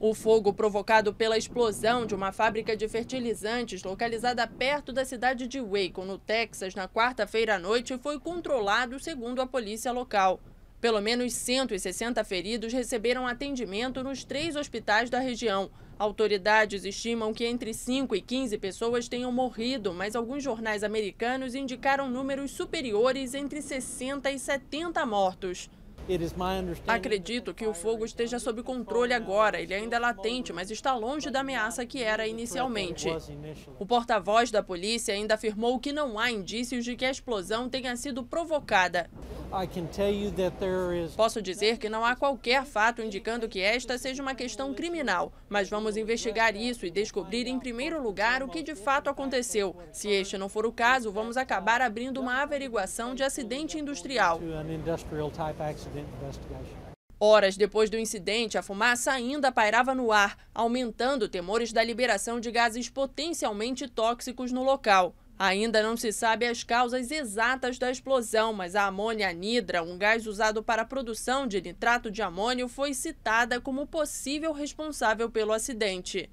O fogo provocado pela explosão de uma fábrica de fertilizantes localizada perto da cidade de Waco, no Texas, na quarta-feira à noite, foi controlado, segundo a polícia local. Pelo menos 160 feridos receberam atendimento nos três hospitais da região. Autoridades estimam que entre 5 e 15 pessoas tenham morrido, mas alguns jornais americanos indicaram números superiores entre 60 e 70 mortos. Acredito que o fogo esteja sob controle agora. Ele ainda é latente, mas está longe da ameaça que era inicialmente. O porta-voz da polícia ainda afirmou que não há indícios de que a explosão tenha sido provocada. Posso dizer que não há qualquer fato indicando que esta seja uma questão criminal, mas vamos investigar isso e descobrir em primeiro lugar o que de fato aconteceu. Se este não for o caso, vamos acabar abrindo uma averiguação de acidente industrial. Horas depois do incidente, a fumaça ainda pairava no ar, aumentando temores da liberação de gases potencialmente tóxicos no local. Ainda não se sabe as causas exatas da explosão, mas a amônia anidra, um gás usado para a produção de nitrato de amônio, foi citada como possível responsável pelo acidente.